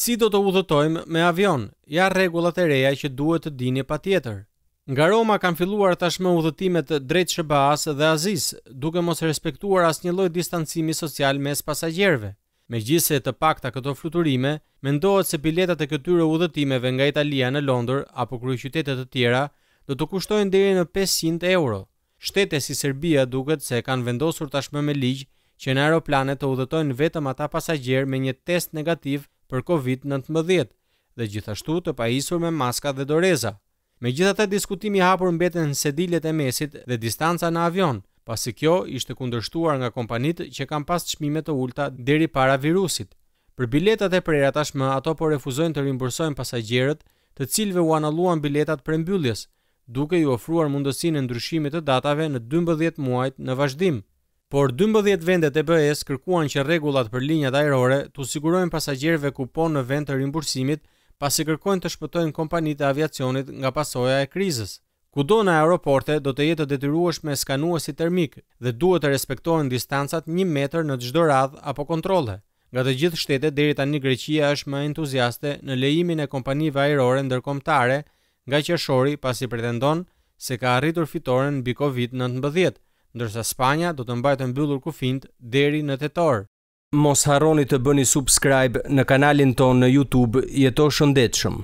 Si do të udhëtojmë me avion? Ja rregullat e reja që duhet të dini patjetër. Nga Roma kanë filluar tashmë udhëtimet drejt sba dhe Azis, duke mos respektuar asnjë lloj distancimi social mes pasagjerëve. Me gjithse të pakta këto fluturime, me ndohet se biletat e këtyre udhëtimeve nga Italia në Londër apo kërë qytetet të tjera, do të kushtojnë deri në 500 euro. Shtete si Serbia duket se kanë vendosur tashme me ligjë që në aeroplanet të udhëtojnë vetëm ata pasajjerë me një test negativ për COVID-19 dhe gjithashtu të pajisur me maska dhe doreza. Me gjitha të diskutimi hapur mbeten në sedilet e mesit dhe distanca në avion, pasi kjo ishte kundërshtuar nga kompanit që kam pas të shmimet të ulta dheri para virusit. Për biletat e prera tashmë ato po refuzojnë të rimbursojnë pasajgjerët të cilve u analuan biletat për mbylljes, duke ju ofruar mundësin e ndryshimit të datave në 12 muajt në vazhdimë. Por 12 vendet e BE-s kërkuan që rregullat për linjat ajrore të sigurojnë pasagjerëve kupon në vend të rimbursimit, pasi kërkojnë të shpëtojnë kompanitë e aviacionit nga pasoja e krizës. Kudo në aeroporte do të jetë të detyruesh me skanuesi termik dhe duhet të respektohen distancat 1 metër në çdo radh apo kontrole. Nga të gjithë shtetet deri tani Greqia është më entuziaste në lejimin e kompanive ajrore ndërkombëtare nga Qershori pasi pretendon se ka arritur fitoren mbi COVID-19 ndërsa Spanja do të mbajtë mbyllur kufijtë deri në tetor. Mos harroni të bëni subscribe në kanalin tonë në YouTube, jeto shëndetshëm.